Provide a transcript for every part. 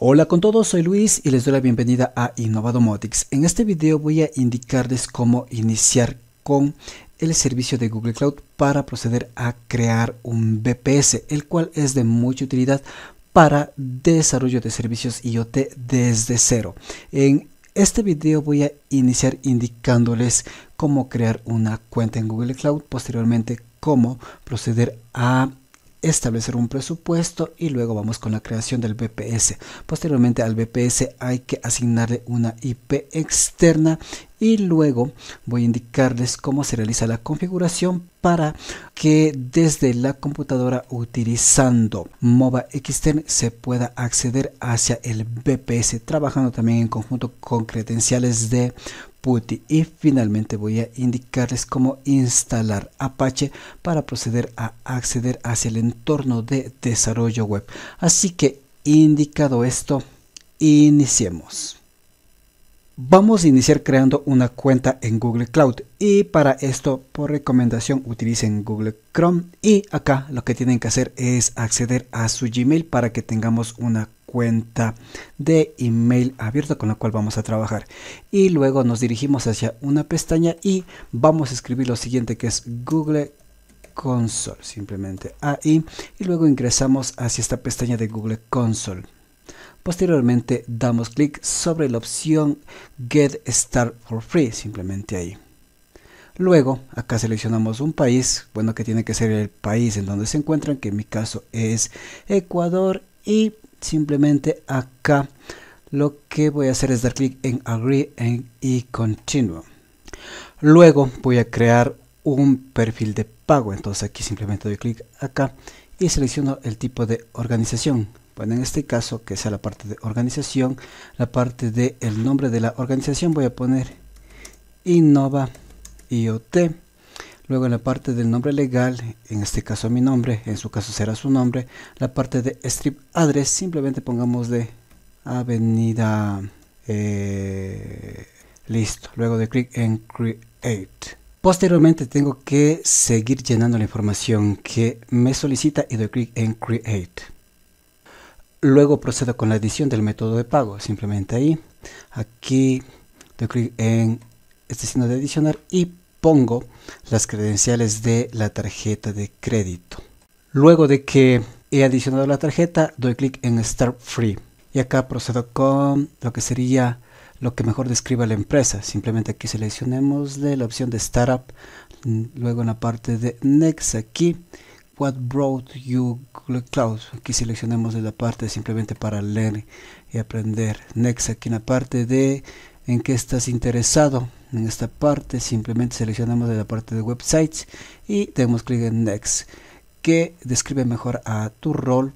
Hola con todos, soy Luis y les doy la bienvenida a Innovadomotics. En este video voy a indicarles cómo iniciar con el servicio de Google Cloud para proceder a crear un BPS, el cual es de mucha utilidad para desarrollo de servicios IoT desde cero. En este video voy a iniciar indicándoles cómo crear una cuenta en Google Cloud, posteriormente cómo proceder a establecer un presupuesto y luego vamos con la creación del BPS. Posteriormente al BPS hay que asignarle una IP externa y luego voy a indicarles cómo se realiza la configuración para que desde la computadora utilizando MOBA e se pueda acceder hacia el BPS trabajando también en conjunto con credenciales de y finalmente voy a indicarles cómo instalar Apache para proceder a acceder hacia el entorno de desarrollo web. Así que indicado esto, iniciemos. Vamos a iniciar creando una cuenta en Google Cloud y para esto por recomendación utilicen Google Chrome y acá lo que tienen que hacer es acceder a su Gmail para que tengamos una cuenta de email abierto con la cual vamos a trabajar. Y luego nos dirigimos hacia una pestaña y vamos a escribir lo siguiente que es Google Console, simplemente ahí. Y luego ingresamos hacia esta pestaña de Google Console. Posteriormente damos clic sobre la opción Get Start for Free, simplemente ahí. Luego, acá seleccionamos un país, bueno que tiene que ser el país en donde se encuentran, que en mi caso es Ecuador y simplemente acá lo que voy a hacer es dar clic en Agree y Continuo. Luego voy a crear un perfil de pago. Entonces aquí simplemente doy clic acá y selecciono el tipo de organización. Bueno, en este caso que sea la parte de organización, la parte del nombre de la organización voy a poner Innova IoT Luego en la parte del nombre legal, en este caso mi nombre, en su caso será su nombre. La parte de strip address, simplemente pongamos de avenida... Eh, listo. Luego de clic en create. Posteriormente tengo que seguir llenando la información que me solicita y doy clic en create. Luego procedo con la edición del método de pago. Simplemente ahí. Aquí doy clic en este signo de adicionar y pongo las credenciales de la tarjeta de crédito. Luego de que he adicionado la tarjeta, doy clic en Start Free. Y acá procedo con lo que sería lo que mejor describa la empresa. Simplemente aquí seleccionemos la opción de Startup. Luego en la parte de Next aquí, What Brought You Cloud. Aquí seleccionemos de la parte simplemente para leer y aprender. Next aquí en la parte de en qué estás interesado. En esta parte simplemente seleccionamos de la parte de websites y damos clic en next que describe mejor a tu rol,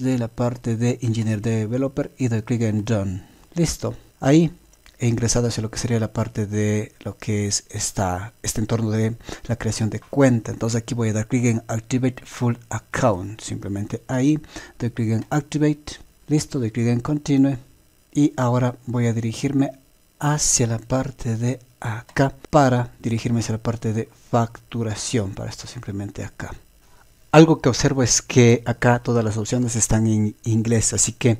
de la parte de Engineer Developer y doy clic en Done. Listo. Ahí he ingresado hacia lo que sería la parte de lo que es esta, este entorno de la creación de cuenta. Entonces aquí voy a dar clic en Activate Full Account. Simplemente ahí doy clic en Activate. Listo, doy clic en Continue. Y ahora voy a dirigirme hacia la parte de acá para dirigirme hacia la parte de facturación. Para esto simplemente acá. Algo que observo es que acá todas las opciones están en inglés, así que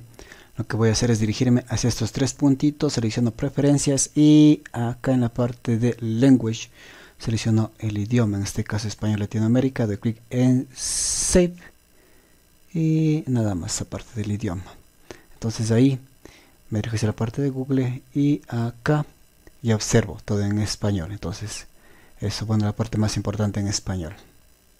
lo que voy a hacer es dirigirme hacia estos tres puntitos, selecciono preferencias y acá en la parte de language selecciono el idioma, en este caso español Latinoamérica, doy clic en save y nada más aparte del idioma. Entonces ahí me dirijo hacia la parte de Google y acá y observo todo en español. Entonces, eso pone la parte más importante en español.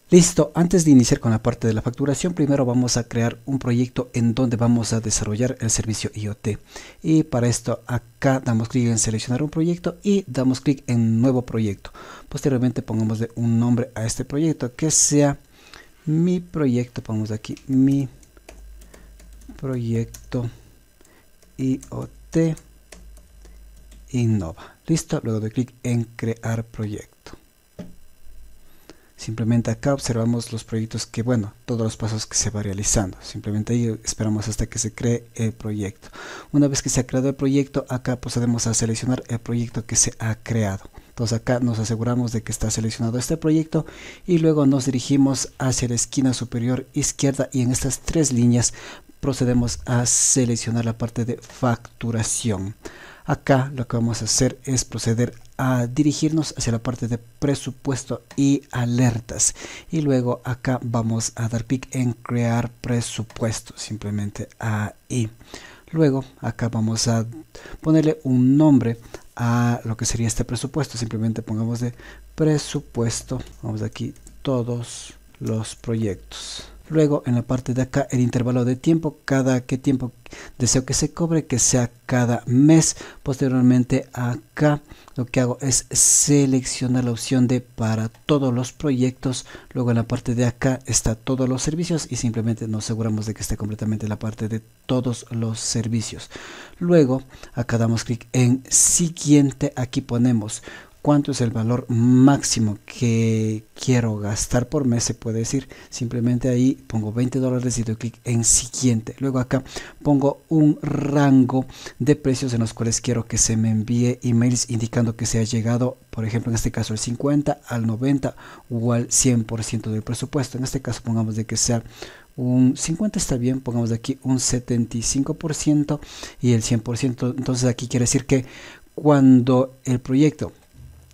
Listo, antes de iniciar con la parte de la facturación, primero vamos a crear un proyecto en donde vamos a desarrollar el servicio IoT. Y para esto acá damos clic en seleccionar un proyecto y damos clic en nuevo proyecto. Posteriormente pongamos un nombre a este proyecto que sea mi proyecto, pongamos aquí mi proyecto IoT Innova. Listo, luego doy clic en crear proyecto. Simplemente acá observamos los proyectos que, bueno, todos los pasos que se va realizando. Simplemente ahí esperamos hasta que se cree el proyecto. Una vez que se ha creado el proyecto, acá procedemos a seleccionar el proyecto que se ha creado. Entonces acá nos aseguramos de que está seleccionado este proyecto y luego nos dirigimos hacia la esquina superior izquierda y en estas tres líneas procedemos a seleccionar la parte de facturación. Acá lo que vamos a hacer es proceder a dirigirnos hacia la parte de presupuesto y alertas. Y luego acá vamos a dar clic en crear presupuesto, simplemente ahí. Luego acá vamos a ponerle un nombre a lo que sería este presupuesto. Simplemente pongamos de presupuesto, vamos aquí, todos los proyectos. Luego, en la parte de acá, el intervalo de tiempo, cada qué tiempo deseo que se cobre, que sea cada mes. Posteriormente, acá lo que hago es seleccionar la opción de para todos los proyectos. Luego, en la parte de acá, está todos los servicios y simplemente nos aseguramos de que esté completamente la parte de todos los servicios. Luego, acá damos clic en siguiente. Aquí ponemos cuánto es el valor máximo que quiero gastar por mes, se puede decir. Simplemente ahí pongo 20 dólares y doy clic en siguiente. Luego acá pongo un rango de precios en los cuales quiero que se me envíe emails indicando que se ha llegado, por ejemplo, en este caso el 50 al 90 o al 100% del presupuesto. En este caso pongamos de que sea un 50 está bien, pongamos de aquí un 75% y el 100%. Entonces aquí quiere decir que cuando el proyecto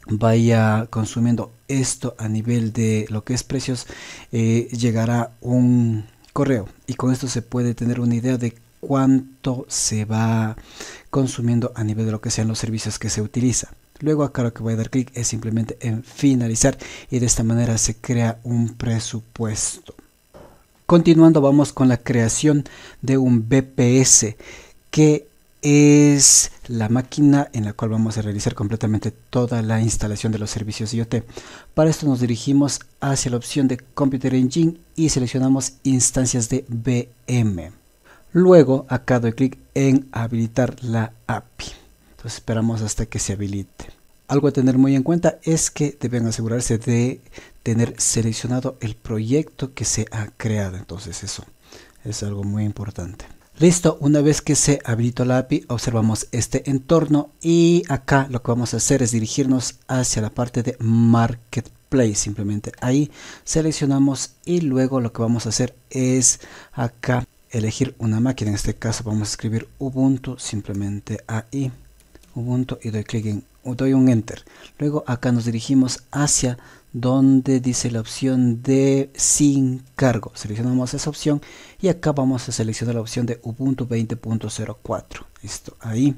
vaya consumiendo esto a nivel de lo que es precios, eh, llegará un correo y con esto se puede tener una idea de cuánto se va consumiendo a nivel de lo que sean los servicios que se utiliza. Luego acá lo que voy a dar clic es simplemente en finalizar y de esta manera se crea un presupuesto. Continuando vamos con la creación de un BPS que es la máquina en la cual vamos a realizar completamente toda la instalación de los servicios IoT. Para esto nos dirigimos hacia la opción de Computer Engine y seleccionamos instancias de VM. Luego acá doy clic en habilitar la API. Entonces esperamos hasta que se habilite. Algo a tener muy en cuenta es que deben asegurarse de tener seleccionado el proyecto que se ha creado. Entonces eso es algo muy importante. Listo, una vez que se habilitó la API, observamos este entorno y acá lo que vamos a hacer es dirigirnos hacia la parte de Marketplace. Simplemente ahí seleccionamos y luego lo que vamos a hacer es acá elegir una máquina. En este caso vamos a escribir Ubuntu, simplemente ahí, Ubuntu y doy clic en, doy un Enter. Luego acá nos dirigimos hacia donde dice la opción de sin cargo. Seleccionamos esa opción y acá vamos a seleccionar la opción de Ubuntu 20.04. Listo, ahí.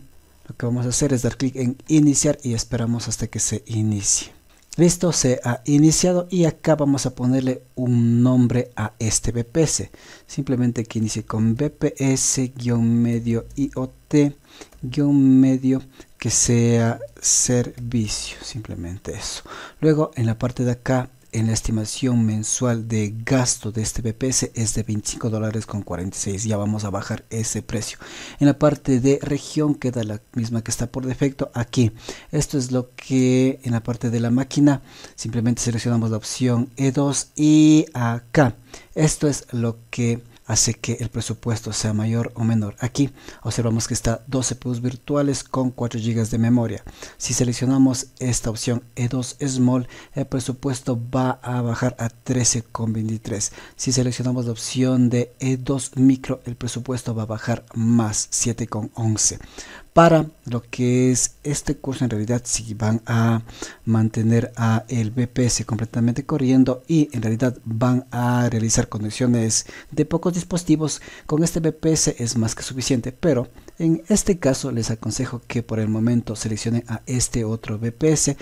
Lo que vamos a hacer es dar clic en iniciar y esperamos hasta que se inicie. Listo, se ha iniciado y acá vamos a ponerle un nombre a este BPS. Simplemente que inicie con BPS-medio IOT-medio que sea servicio. Simplemente eso. Luego en la parte de acá en la estimación mensual de gasto de este BPS es de 25 dólares con 46. Ya vamos a bajar ese precio. En la parte de región queda la misma que está por defecto aquí. Esto es lo que en la parte de la máquina simplemente seleccionamos la opción E2 y acá. Esto es lo que hace que el presupuesto sea mayor o menor. Aquí observamos que está 12 plus virtuales con 4 GB de memoria. Si seleccionamos esta opción E2 Small, el presupuesto va a bajar a 13,23. Si seleccionamos la opción de E2 Micro, el presupuesto va a bajar más 7,11 para lo que es este curso en realidad si van a mantener a el BPS completamente corriendo y en realidad van a realizar conexiones de pocos dispositivos con este BPS es más que suficiente pero en este caso les aconsejo que por el momento seleccionen a este otro BPS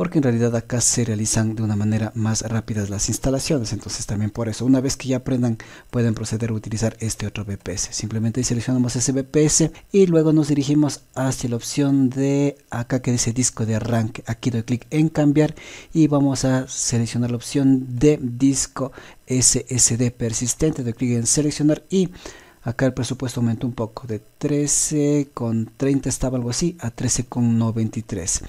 porque en realidad acá se realizan de una manera más rápida las instalaciones, entonces también por eso, una vez que ya aprendan, pueden proceder a utilizar este otro BPS. Simplemente seleccionamos ese BPS y luego nos dirigimos hacia la opción de acá que dice disco de arranque, aquí doy clic en cambiar y vamos a seleccionar la opción de disco SSD persistente, doy clic en seleccionar y acá el presupuesto aumentó un poco de 13,30 estaba algo así a 13,93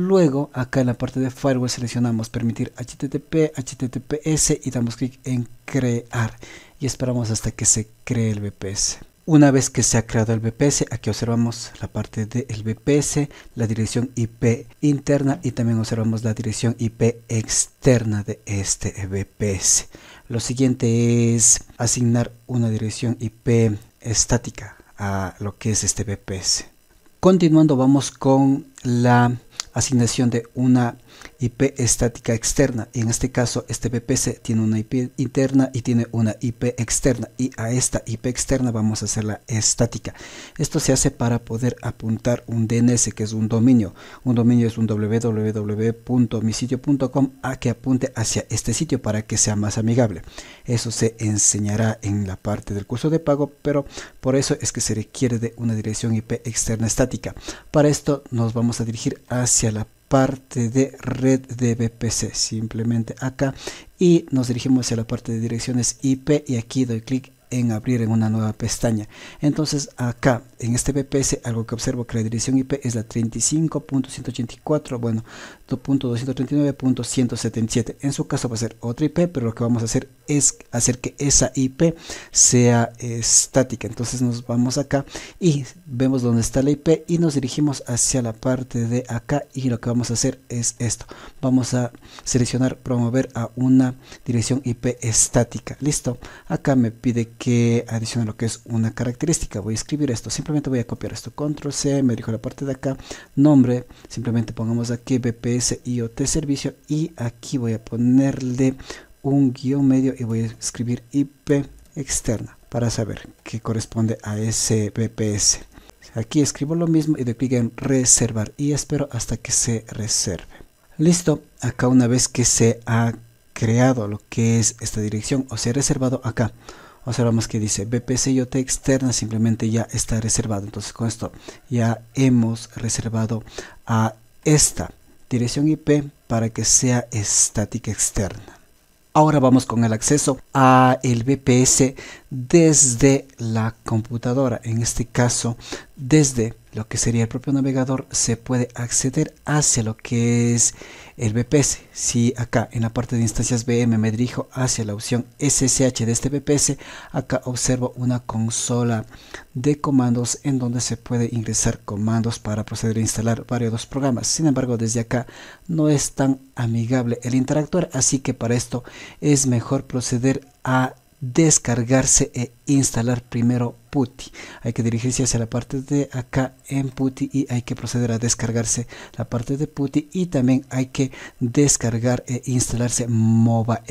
Luego, acá en la parte de Firewall seleccionamos permitir HTTP, HTTPS y damos clic en crear y esperamos hasta que se cree el VPS. Una vez que se ha creado el VPS, aquí observamos la parte del BPS, VPS, la dirección IP interna y también observamos la dirección IP externa de este VPS. Lo siguiente es asignar una dirección IP estática a lo que es este VPS. Continuando vamos con la asignación de una IP estática externa. y En este caso, este VPC tiene una IP interna y tiene una IP externa. Y a esta IP externa vamos a hacerla estática. Esto se hace para poder apuntar un DNS, que es un dominio. Un dominio es un www.misitio.com a que apunte hacia este sitio para que sea más amigable. Eso se enseñará en la parte del curso de pago, pero por eso es que se requiere de una dirección IP externa estática. Para esto nos vamos a dirigir hacia la parte de red de bpc simplemente acá, y nos dirigimos hacia la parte de direcciones IP y aquí doy clic en abrir en una nueva pestaña. Entonces acá en este VPS algo que observo que la dirección IP es la 35.184, bueno, 2.239.177. En su caso va a ser otra IP, pero lo que vamos a hacer es hacer que esa IP sea estática. Entonces nos vamos acá y vemos dónde está la IP y nos dirigimos hacia la parte de acá y lo que vamos a hacer es esto. Vamos a seleccionar promover a una dirección IP estática. Listo. Acá me pide que que adiciono lo que es una característica. Voy a escribir esto, simplemente voy a copiar esto. Control C, me dijo la parte de acá, nombre, simplemente pongamos aquí BPS IoT servicio y aquí voy a ponerle un guión medio y voy a escribir IP externa para saber qué corresponde a ese BPS. Aquí escribo lo mismo y doy clic en reservar y espero hasta que se reserve. Listo, acá una vez que se ha creado lo que es esta dirección o se ha reservado acá, observamos que dice BPC y externa simplemente ya está reservado. Entonces con esto ya hemos reservado a esta dirección IP para que sea estática externa. Ahora vamos con el acceso a el BPS desde la computadora. En este caso, desde lo que sería el propio navegador, se puede acceder hacia lo que es el BPS, si acá en la parte de instancias VM me dirijo hacia la opción SSH de este BPS, acá observo una consola de comandos en donde se puede ingresar comandos para proceder a instalar varios programas. Sin embargo, desde acá no es tan amigable el interactuar, así que para esto es mejor proceder a descargarse e instalar primero PuTTY. Hay que dirigirse hacia la parte de acá en PuTTY y hay que proceder a descargarse la parte de PuTTY y también hay que descargar e instalarse MOBA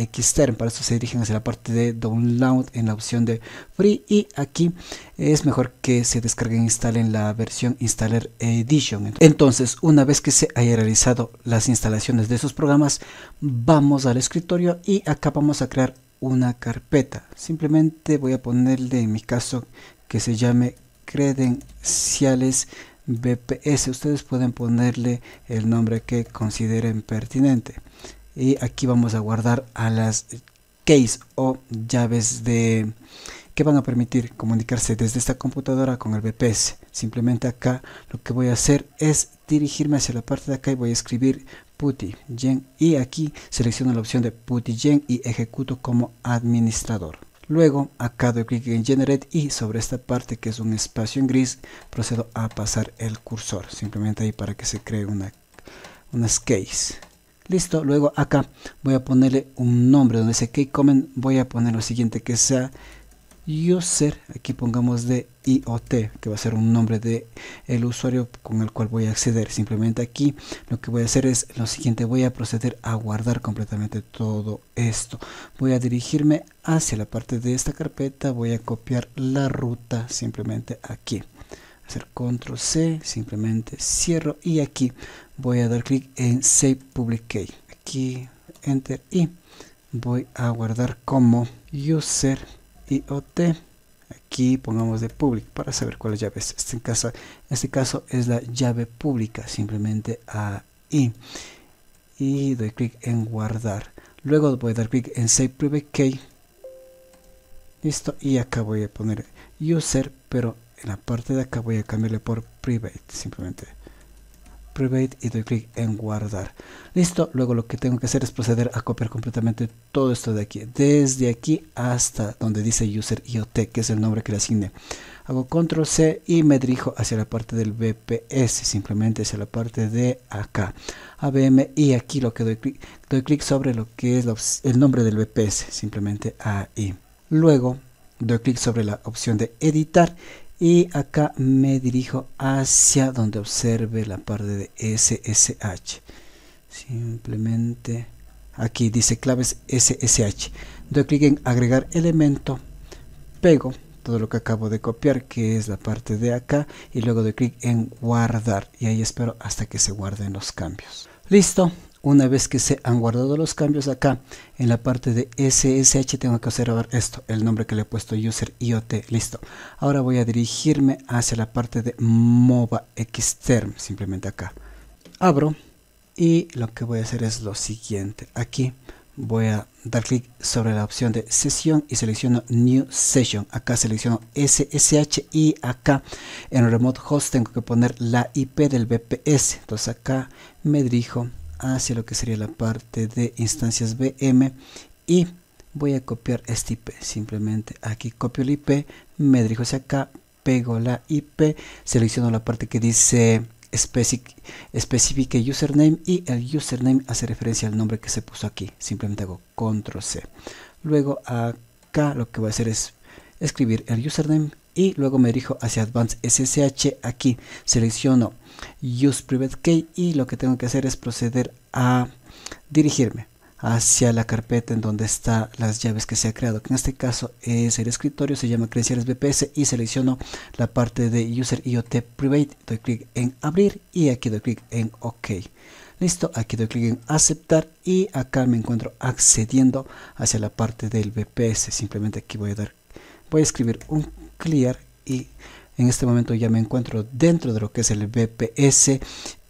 Para eso se dirigen hacia la parte de download en la opción de free y aquí es mejor que se descarguen e instalen la versión Installer Edition. Entonces, una vez que se haya realizado las instalaciones de esos programas, vamos al escritorio y acá vamos a crear una carpeta. Simplemente voy a ponerle en mi caso que se llame credenciales BPS. Ustedes pueden ponerle el nombre que consideren pertinente. Y aquí vamos a guardar a las keys o llaves de que van a permitir comunicarse desde esta computadora con el BPS. Simplemente acá lo que voy a hacer es dirigirme hacia la parte de acá y voy a escribir PuttyGen y aquí selecciono la opción de PuttyGen y ejecuto como administrador. Luego acá doy clic en Generate y sobre esta parte que es un espacio en gris procedo a pasar el cursor simplemente ahí para que se cree una, unas case. Listo, luego acá voy a ponerle un nombre donde dice key comen, voy a poner lo siguiente que sea user, aquí pongamos de IOT, que va a ser un nombre de el usuario con el cual voy a acceder. Simplemente aquí lo que voy a hacer es lo siguiente, voy a proceder a guardar completamente todo esto. Voy a dirigirme hacia la parte de esta carpeta, voy a copiar la ruta simplemente aquí. Hacer control C, simplemente cierro y aquí voy a dar clic en Save Public Key. Aquí, enter y voy a guardar como user IOT aquí pongamos de public para saber cuál llaves. la este en este caso es la llave pública simplemente AI y doy clic en guardar luego voy a dar clic en save private key listo y acá voy a poner user pero en la parte de acá voy a cambiarle por private simplemente private y doy clic en guardar. Listo, luego lo que tengo que hacer es proceder a copiar completamente todo esto de aquí, desde aquí hasta donde dice user IoT, que es el nombre que le asigne Hago control C y me dirijo hacia la parte del BPS, simplemente hacia la parte de acá, ABM, y aquí lo que doy clic, doy clic sobre lo que es el nombre del BPS, simplemente ahí. Luego doy clic sobre la opción de editar y acá me dirijo hacia donde observe la parte de SSH simplemente aquí dice claves SSH doy clic en agregar elemento pego todo lo que acabo de copiar que es la parte de acá y luego doy clic en guardar y ahí espero hasta que se guarden los cambios listo una vez que se han guardado los cambios acá en la parte de SSH tengo que observar esto, el nombre que le he puesto user IoT, listo. Ahora voy a dirigirme hacia la parte de MOBA Xterm, simplemente acá. Abro y lo que voy a hacer es lo siguiente, aquí voy a dar clic sobre la opción de sesión y selecciono New Session. Acá selecciono SSH y acá en Remote Host tengo que poner la IP del BPS. Entonces acá me dirijo hacia lo que sería la parte de instancias BM y voy a copiar este IP. Simplemente aquí copio el IP, me dirijo hacia acá, pego la IP, selecciono la parte que dice specific, username y el username hace referencia al nombre que se puso aquí. Simplemente hago control C. Luego acá lo que voy a hacer es escribir el username y luego me dirijo hacia Advanced SSH aquí selecciono use private key y lo que tengo que hacer es proceder a dirigirme hacia la carpeta en donde están las llaves que se ha creado, que en este caso es el escritorio, se llama credenciales BPS y selecciono la parte de User IoT Private, doy clic en abrir y aquí doy clic en OK. Listo, aquí doy clic en aceptar y acá me encuentro accediendo hacia la parte del BPS, simplemente aquí voy a dar, voy a escribir un clear y en este momento ya me encuentro dentro de lo que es el BPS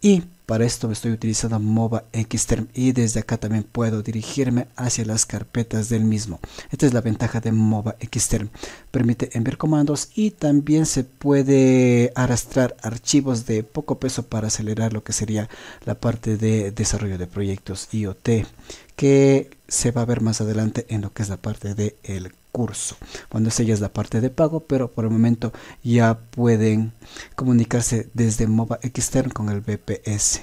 y para esto me estoy utilizando MOBA Xterm y desde acá también puedo dirigirme hacia las carpetas del mismo. Esta es la ventaja de MOBA Xterm. Permite enviar comandos y también se puede arrastrar archivos de poco peso para acelerar lo que sería la parte de desarrollo de proyectos IoT que se va a ver más adelante en lo que es la parte del el curso. Cuando se ya es la parte de pago, pero por el momento ya pueden comunicarse desde MOBA Extern con el BPS.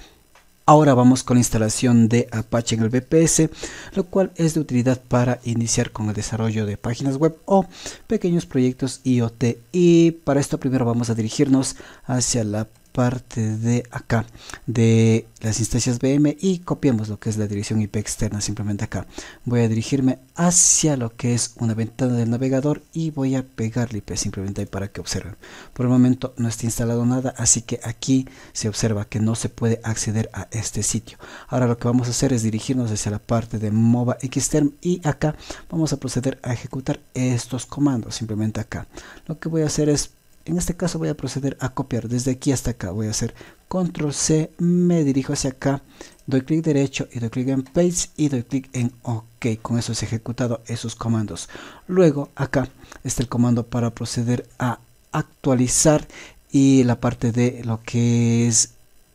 Ahora vamos con la instalación de Apache en el BPS, lo cual es de utilidad para iniciar con el desarrollo de páginas web o pequeños proyectos IoT. Y para esto primero vamos a dirigirnos hacia la parte de acá de las instancias VM y copiamos lo que es la dirección IP externa simplemente acá voy a dirigirme hacia lo que es una ventana del navegador y voy a pegar la IP simplemente ahí para que observen por el momento no está instalado nada así que aquí se observa que no se puede acceder a este sitio ahora lo que vamos a hacer es dirigirnos hacia la parte de MOBA Xterm y acá vamos a proceder a ejecutar estos comandos simplemente acá lo que voy a hacer es en este caso voy a proceder a copiar desde aquí hasta acá. Voy a hacer control C, me dirijo hacia acá, doy clic derecho y doy clic en paste y doy clic en OK. Con eso es ejecutado esos comandos. Luego acá está el comando para proceder a actualizar y la parte de lo que es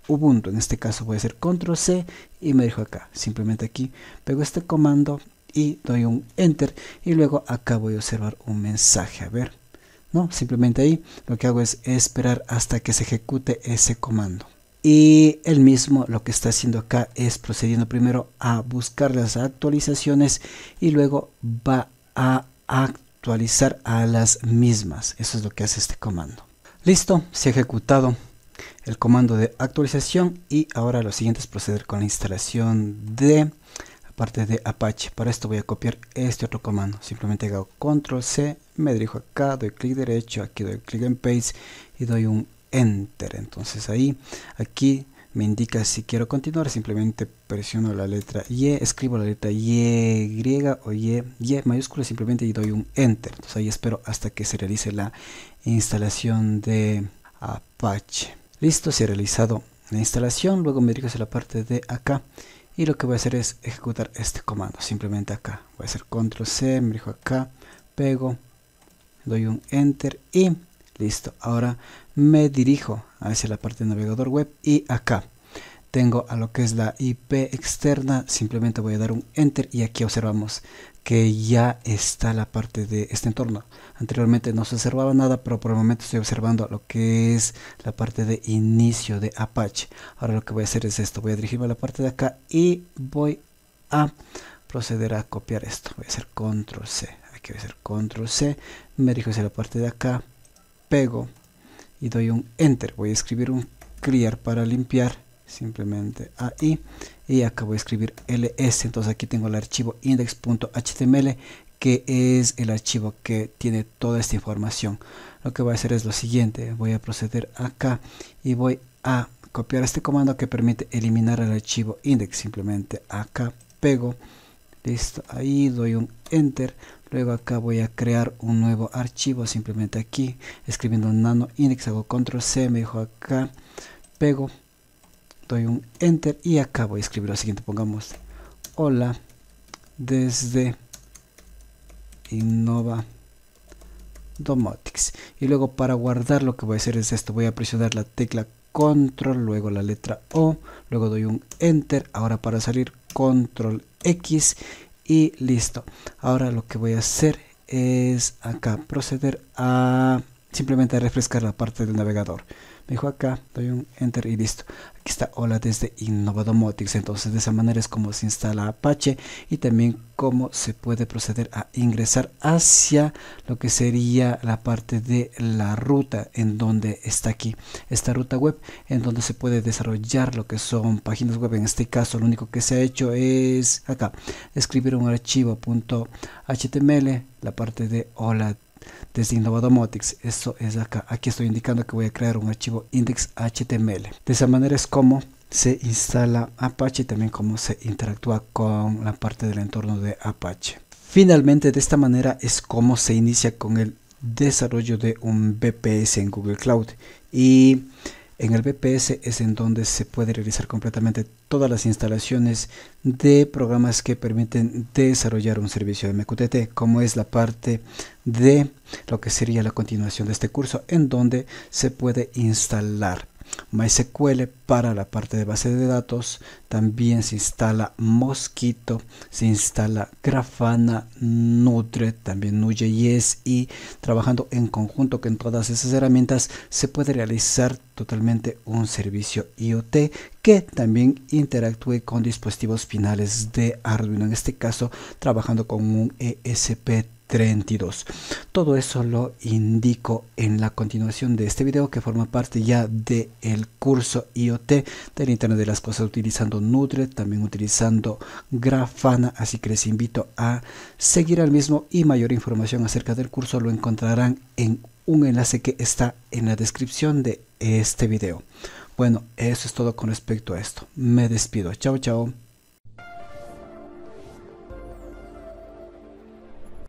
Ubuntu. En este caso voy a hacer control C y me dirijo acá. Simplemente aquí pego este comando y doy un enter y luego acá voy a observar un mensaje. A ver no, simplemente ahí lo que hago es esperar hasta que se ejecute ese comando. Y el mismo lo que está haciendo acá es procediendo primero a buscar las actualizaciones y luego va a actualizar a las mismas. Eso es lo que hace este comando. Listo, se ha ejecutado el comando de actualización y ahora lo siguiente es proceder con la instalación de parte de Apache. Para esto voy a copiar este otro comando. Simplemente hago control C, me dirijo acá, doy clic derecho, aquí doy clic en paste y doy un enter. Entonces ahí, aquí me indica si quiero continuar, simplemente presiono la letra Y, escribo la letra Y y o Y, Y mayúscula, simplemente y doy un Enter. Entonces ahí espero hasta que se realice la instalación de Apache. Listo, se ha realizado la instalación, luego me dirijo hacia la parte de acá y lo que voy a hacer es ejecutar este comando, simplemente acá, voy a hacer control C, me dirijo acá, pego, doy un enter y listo, ahora me dirijo hacia la parte de navegador web y acá tengo a lo que es la IP externa, simplemente voy a dar un enter y aquí observamos que ya está la parte de este entorno. Anteriormente no se observaba nada, pero por el momento estoy observando lo que es la parte de inicio de Apache. Ahora lo que voy a hacer es esto, voy a dirigirme a la parte de acá y voy a proceder a copiar esto. Voy a hacer control C, aquí voy a hacer control C, me dirijo hacia la parte de acá, pego y doy un enter. Voy a escribir un clear para limpiar simplemente ahí y acá voy a escribir ls entonces aquí tengo el archivo index.html que es el archivo que tiene toda esta información lo que voy a hacer es lo siguiente voy a proceder acá y voy a copiar este comando que permite eliminar el archivo index simplemente acá pego listo ahí doy un enter luego acá voy a crear un nuevo archivo simplemente aquí escribiendo nano index hago control c me dejo acá pego doy un enter y acá voy a escribir lo siguiente pongamos hola desde innova domotics y luego para guardar lo que voy a hacer es esto voy a presionar la tecla control luego la letra o luego doy un enter ahora para salir control x y listo ahora lo que voy a hacer es acá proceder a simplemente refrescar la parte del navegador me dijo acá doy un enter y listo Aquí está hola desde Innovadomotics. Entonces de esa manera es como se instala Apache y también cómo se puede proceder a ingresar hacia lo que sería la parte de la ruta en donde está aquí esta ruta web en donde se puede desarrollar lo que son páginas web. En este caso lo único que se ha hecho es acá escribir un archivo .html la parte de hola desde Innovadomotics, esto es acá. Aquí estoy indicando que voy a crear un archivo index.html. De esa manera es como se instala Apache y también cómo se interactúa con la parte del entorno de Apache. Finalmente, de esta manera es como se inicia con el desarrollo de un BPS en Google Cloud. Y en el BPS es en donde se puede realizar completamente todas las instalaciones de programas que permiten desarrollar un servicio de MQTT, como es la parte de lo que sería la continuación de este curso, en donde se puede instalar MySQL para la parte de base de datos, también se instala Mosquito, se instala Grafana, Nutre, también Nuya y trabajando en conjunto con todas esas herramientas se puede realizar totalmente un servicio IoT que también interactúe con dispositivos finales de Arduino, en este caso trabajando con un ESP 32. Todo eso lo indico en la continuación de este video que forma parte ya del curso IoT del Internet de las Cosas utilizando Nutre, también utilizando Grafana, así que les invito a seguir al mismo y mayor información acerca del curso lo encontrarán en un enlace que está en la descripción de este video. Bueno, eso es todo con respecto a esto. Me despido. Chao, chao.